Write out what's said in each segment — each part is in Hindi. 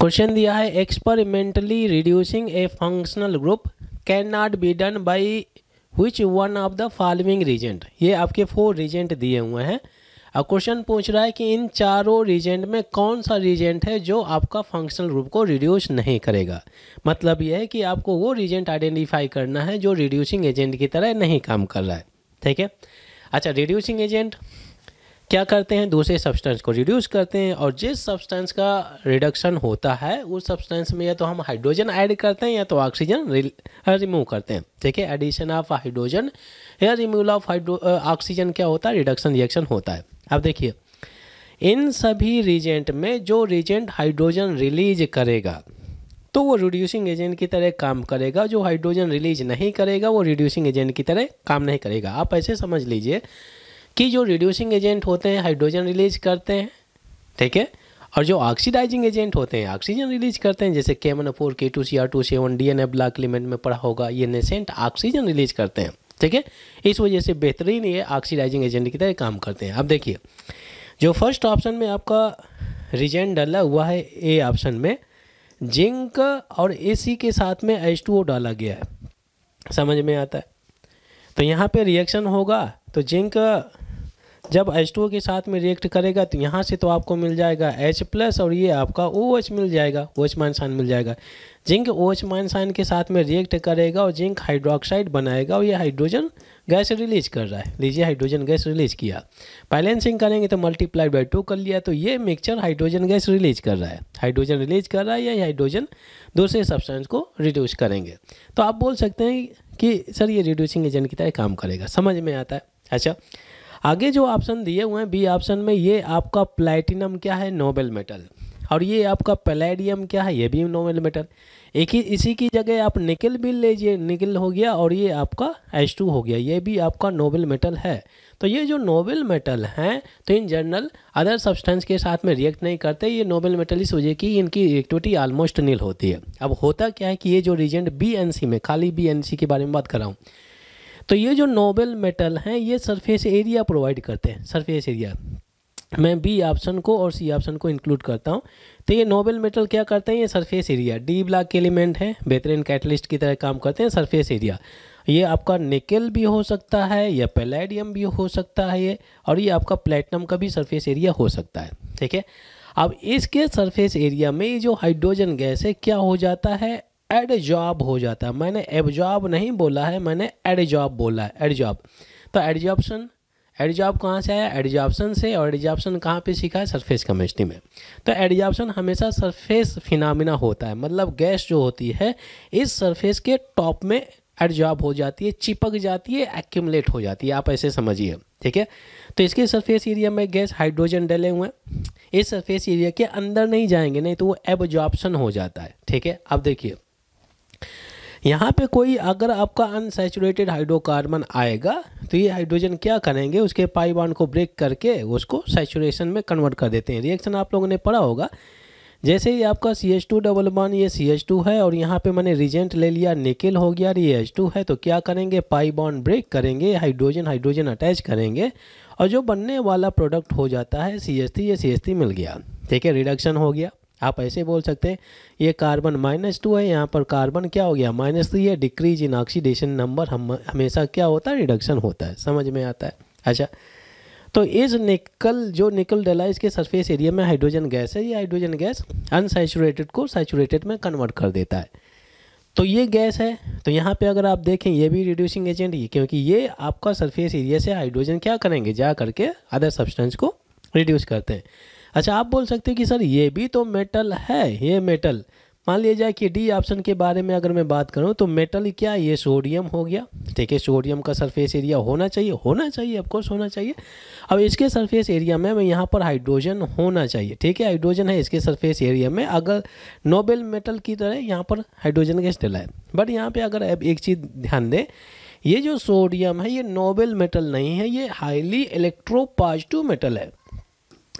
क्वेश्चन दिया है experimentally reducing a functional group can not be done by which one of the following reagent ये आपके फोर रीजेंट दिए हुए हैं अब क्वेश्चन पूछ रहा है कि इन चारों रीजेंट में कौन सा रीजेंट है जो आपका फंक्शनल ग्रुप को रिड्यूस नहीं करेगा मतलब यह है कि आपको वो रीजेंट आइडेंटिफाई करना है जो रिड्यूसिंग एजेंट की तरह नहीं काम कर रहा है ठीक है अच्छा रिड्यूसिंग एजेंट क्या करते हैं दूसरे सब्सटेंस को रिड्यूस करते हैं और जिस सब्सटेंस का रिडक्शन होता है उस सब्सटेंस में या तो हम हाइड्रोजन ऐड करते हैं या तो ऑक्सीजन रिमूव करते हैं ठीक है एडिशन ऑफ हाइड्रोजन या रिमूवल ऑफ हाइड्रो ऑक्सीजन क्या होता है रिडक्शन रिएक्शन होता है अब देखिए इन सभी रिजेंट में जो रिजेंट हाइड्रोजन रिलीज करेगा तो वो रिड्यूसिंग एजेंट की तरह काम करेगा जो हाइड्रोजन रिलीज नहीं करेगा वो रिड्यूसिंग एजेंट की तरह काम नहीं करेगा आप ऐसे समझ लीजिए कि जो रिड्यूसिंग एजेंट होते हैं हाइड्रोजन रिलीज करते हैं ठीक है और जो ऑक्सीडाइजिंग एजेंट होते हैं ऑक्सीजन रिलीज करते हैं जैसे के one four K two C R two seven D N block element में पड़ा होगा ये नेसेंट ऑक्सीजन रिलीज करते हैं ठीक है इस वजह से बेहतरीन ये ऑक्सीडाइजिंग एजेंट की तरह काम करते हैं अब देखिए जो फर्स्ट ऑप्शन में आपका रिजेंट डाला हुआ है ए ऑप्शन में जिंक और ए सी के साथ में एच टू ओ डाला गया है समझ में आता है तो यहाँ पर रिएक्शन होगा तो जिंक जब एच टू के साथ में रिएक्ट करेगा तो यहाँ से तो आपको मिल जाएगा एच प्लस और ये आपका ओ OH मिल जाएगा ओ OH माइन मिल जाएगा जिंक ओ OH माइन के साथ में रिएक्ट करेगा और जिंक हाइड्रोक्साइड बनाएगा और ये हाइड्रोजन गैस रिलीज कर रहा है लीजिए हाइड्रोजन गैस रिलीज किया बैलेंसिंग करेंगे तो मल्टीप्लाइड बाई टू कर लिया तो ये मिक्सचर हाइड्रोजन गैस रिलीज कर रहा है हाइड्रोजन रिलीज कर रहा है या हाइड्रोजन दूसरे सब्सटेंस को रिड्यूस करेंगे तो आप बोल सकते हैं कि सर ये रिड्यूसिंग एजेंट की तरह काम करेगा समझ में आता है अच्छा आगे जो ऑप्शन दिए हुए हैं बी ऑप्शन में ये आपका प्लेटिनम क्या है नोबेल मेटल और ये आपका पैलेडियम क्या है ये भी नोबेल मेटल एक ही इसी की जगह आप निकल भी लीजिए निकल हो गया और ये आपका एच टू हो गया ये भी आपका नोबेल मेटल है तो ये जो नोबेल मेटल हैं तो इन जनरल अदर सब्सटेंस के साथ में रिएक्ट नहीं करते ये नोबेल मेटल इस वजह की इनकी रिएक्टिविटी ऑलमोस्ट नील होती है अब होता क्या है कि ये जो रीजेंट बी एन सी में खाली बी एन सी के बारे में बात कर रहा हूँ तो ये जो नोबल मेटल हैं ये सरफेस एरिया प्रोवाइड करते हैं सरफेस एरिया मैं बी ऑप्शन को और सी ऑप्शन को इंक्लूड करता हूँ तो ये नोबेल मेटल क्या करते हैं ये सरफेस एरिया डी ब्लॉक के एलिमेंट है बेहतरीन कैटलिस्ट की तरह काम करते हैं सरफेस एरिया ये आपका निकेल भी हो सकता है या पैलेडियम भी हो सकता है ये और ये आपका प्लेटिनम का भी सरफेस एरिया हो सकता है ठीक है अब इसके सरफेस एरिया में ये जो हाइड्रोजन गैस है क्या हो जाता है एड जॉब हो जाता है मैंने एबजॉब नहीं बोला है मैंने एड जॉब बोला है एड जॉब तो एडजॉप्शन एडजॉब कहाँ से आया एडजॉप्शन से और एडजॉप्शन कहाँ पे सीखा है सरफेस केमिस्ट्री में तो एडजॉप्शन हमेशा सरफेस फिनामिना होता है मतलब गैस जो होती है इस सरफेस के टॉप में एडजॉब हो जाती है चिपक जाती है एक्यूमलेट हो जाती है आप ऐसे समझिए ठीक है तो इसके सरफेस एरिया में गैस हाइड्रोजन डले हुए हैं इस सरफेस एरिया के अंदर नहीं जाएंगे नहीं तो वो एब्जॉर्प्शन हो जाता है ठीक है आप देखिए यहाँ पे कोई अगर आपका अनसेचुरेटेड हाइड्रोकार्बन आएगा तो ये हाइड्रोजन क्या करेंगे उसके पाई को ब्रेक करके उसको सेचुरेशन में कन्वर्ट कर देते हैं रिएक्शन आप लोगों ने पढ़ा होगा जैसे ही आपका C H two double one ये सी एच टू है और यहाँ पे मैंने रिजेंट ले लिया निकेल हो गया ये एच टू है तो क्या करेंगे पाई बॉन्ड ब्रेक करेंगे हाइड्रोजन हाइड्रोजन अटैच करेंगे और जो बनने वाला प्रोडक्ट हो जाता है सी एस थ्री ये सी एस थ्री मिल गया ठीक है रिडक्शन हो गया आप ऐसे बोल सकते हैं ये कार्बन माइनस टू है यहाँ पर कार्बन क्या हो गया माइनस थ्री है डिक्रीज इन ऑक्सीडेशन नंबर हम हमेशा क्या होता है रिडक्शन होता है समझ में आता है अच्छा तो इस निकल जो निकल डला इसके सरफेस एरिया में हाइड्रोजन गैस है ये हाइड्रोजन गैस अनसेचुरेटेड को सैचुरेटेड में कन्वर्ट कर देता है तो ये गैस है तो यहाँ पे अगर आप देखें ये भी रिड्यूसिंग एजेंट ही क्योंकि ये आपका सरफेस एरिया से हाइड्रोजन क्या करेंगे जा करके अदर सब्सटेंस को रिड्यूस करते हैं अच्छा आप बोल सकते हैं कि सर ये भी तो मेटल है ये मेटल मान लिया जाए कि डी ऑप्शन के बारे में अगर मैं बात करूं तो मेटल क्या ये सोडियम हो गया ठीक है सोडियम का सरफेस एरिया होना चाहिए होना चाहिए ऑफकोर्स होना चाहिए अब इसके सरफेस एरिया में यहाँ पर हाइड्रोजन होना चाहिए ठीक है हाइड्रोजन है इसके सरफेस एरिया में अगर नोबेल मेटल की तरह यहाँ पर हाइड्रोजन गैस डला है बट यहाँ पर अगर एक चीज़ ध्यान दें ये जो सोडियम है ये नोबेल मेटल नहीं है ये हाईली पॉजिटिव मेटल है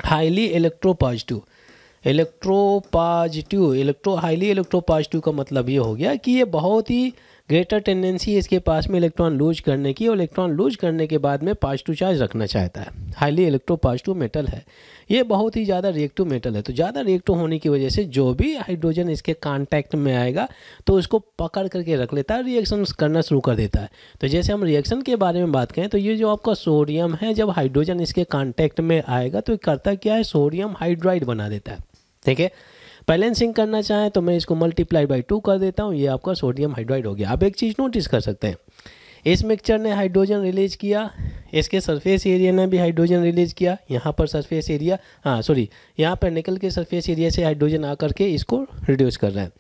highly electropositive electropositive electro highly electropositive का मतलब ये हो गया कि ये बहुत ही ग्रेटर टेंडेंसी इसके पास में इलेक्ट्रॉन लूज करने की और इलेक्ट्रॉन लूज करने के बाद में पॉजिटिव चार्ज रखना चाहता है हाईली इलेक्ट्रो पॉजिटिव मेटल है ये बहुत ही ज़्यादा रिएक्टिव मेटल है तो ज़्यादा रिएक्टिव होने की वजह से जो भी हाइड्रोजन इसके कांटेक्ट में आएगा तो उसको पकड़ करके रख लेता है रिएक्शन करना शुरू कर देता है तो जैसे हम रिएक्शन के बारे में बात करें तो ये जो आपका सोडियम है जब हाइड्रोजन इसके कॉन्टैक्ट में आएगा तो करता क्या है सोडियम हाइड्राइड बना देता है ठीक है बैलेंसिंग करना चाहें तो मैं इसको मल्टीप्लाई बाई टू कर देता हूँ ये आपका सोडियम हाइड्राइड हो गया आप एक चीज़ नोटिस कर सकते हैं इस मिक्सचर ने हाइड्रोजन रिलीज किया इसके सरफेस एरिया ने भी हाइड्रोजन रिलीज किया यहाँ पर सरफेस एरिया हाँ सॉरी यहाँ पर निकल के सरफेस एरिया से हाइड्रोजन आ करके इसको रिड्यूस कर रहे हैं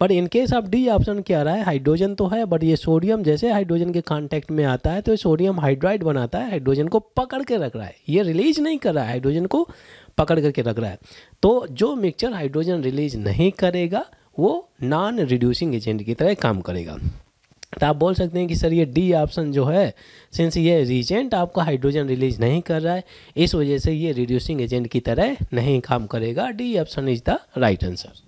बट इनकेस आप डी ऑप्शन क्या रहा है हाइड्रोजन तो है बट ये सोडियम जैसे हाइड्रोजन के कांटेक्ट में आता है तो सोडियम हाइड्राइड बनाता है हाइड्रोजन को पकड़ के रख रहा है ये रिलीज नहीं कर रहा है हाइड्रोजन को पकड़ करके रख रहा है तो जो मिक्सचर हाइड्रोजन रिलीज नहीं करेगा वो नॉन रिड्यूसिंग एजेंट की तरह काम करेगा तो आप बोल सकते हैं कि सर ये डी ऑप्शन जो है सिंस ये रिजेंट आपका हाइड्रोजन रिलीज नहीं कर रहा है इस वजह से ये रिड्यूसिंग एजेंट की तरह नहीं काम करेगा D option is the right answer